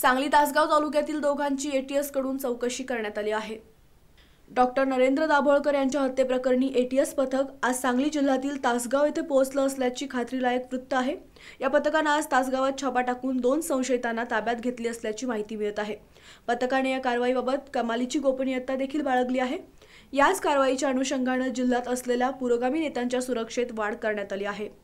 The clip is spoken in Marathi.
सांगली तासगाव तालुक्यातील दोघांची एटीएस कडून चौकशी करण्यात आली आहे डॉक्टर नरेंद्र दाभोळकर यांच्या हत्येप्रकरणी एटीएस पथक आज सांगली जिल्ह्यातील तासगाव येथे पोहोचलं असल्याची खात्रीलायक वृत्त आहे या पथकानं आज तासगावात छापा टाकून दोन संशयितांना ताब्यात घेतली असल्याची माहिती मिळत आहे पथकाने या कारवाईबाबत कमालीची गोपनीयता देखील बाळगली आहे याच कारवाईच्या अनुषंगानं जिल्ह्यात असलेल्या पुरोगामी नेत्यांच्या सुरक्षेत वाढ करण्यात आली आहे